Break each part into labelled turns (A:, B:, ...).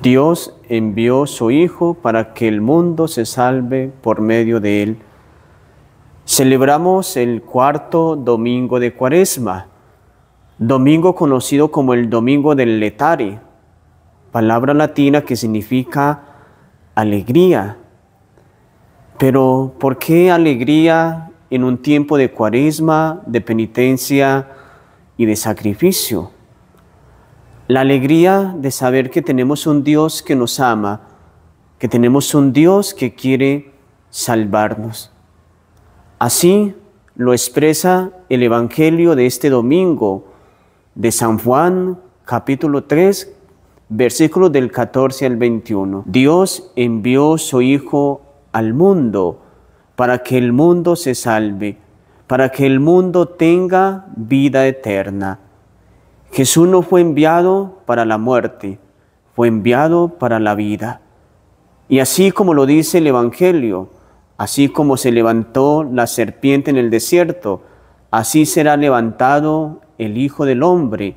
A: Dios envió su Hijo para que el mundo se salve por medio de él. Celebramos el cuarto domingo de Cuaresma, domingo conocido como el Domingo del Letare, palabra latina que significa alegría. Pero ¿por qué alegría en un tiempo de Cuaresma, de penitencia y de sacrificio? La alegría de saber que tenemos un Dios que nos ama, que tenemos un Dios que quiere salvarnos. Así lo expresa el Evangelio de este domingo de San Juan, capítulo 3, versículos del 14 al 21. Dios envió su Hijo al mundo para que el mundo se salve, para que el mundo tenga vida eterna. Jesús no fue enviado para la muerte, fue enviado para la vida. Y así como lo dice el Evangelio, así como se levantó la serpiente en el desierto, así será levantado el Hijo del Hombre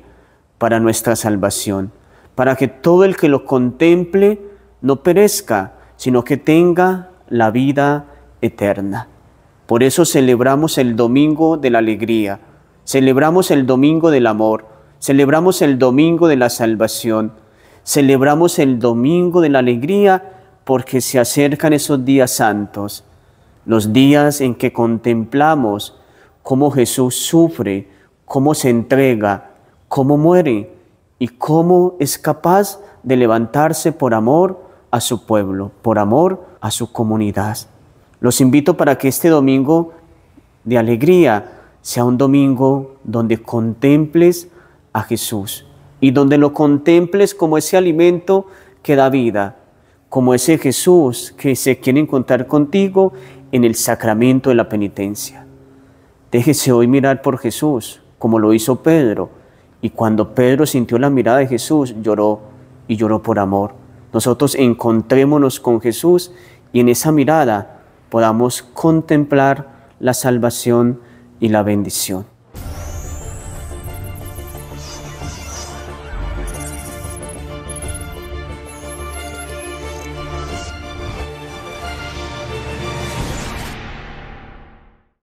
A: para nuestra salvación, para que todo el que lo contemple no perezca, sino que tenga la vida eterna. Por eso celebramos el domingo de la alegría, celebramos el domingo del amor, Celebramos el domingo de la salvación. Celebramos el domingo de la alegría porque se acercan esos días santos, los días en que contemplamos cómo Jesús sufre, cómo se entrega, cómo muere y cómo es capaz de levantarse por amor a su pueblo, por amor a su comunidad. Los invito para que este domingo de alegría sea un domingo donde contemples a Jesús y donde lo contemples como ese alimento que da vida, como ese Jesús que se quiere encontrar contigo en el sacramento de la penitencia. Déjese hoy mirar por Jesús, como lo hizo Pedro, y cuando Pedro sintió la mirada de Jesús, lloró y lloró por amor. Nosotros encontrémonos con Jesús y en esa mirada podamos contemplar la salvación y la bendición.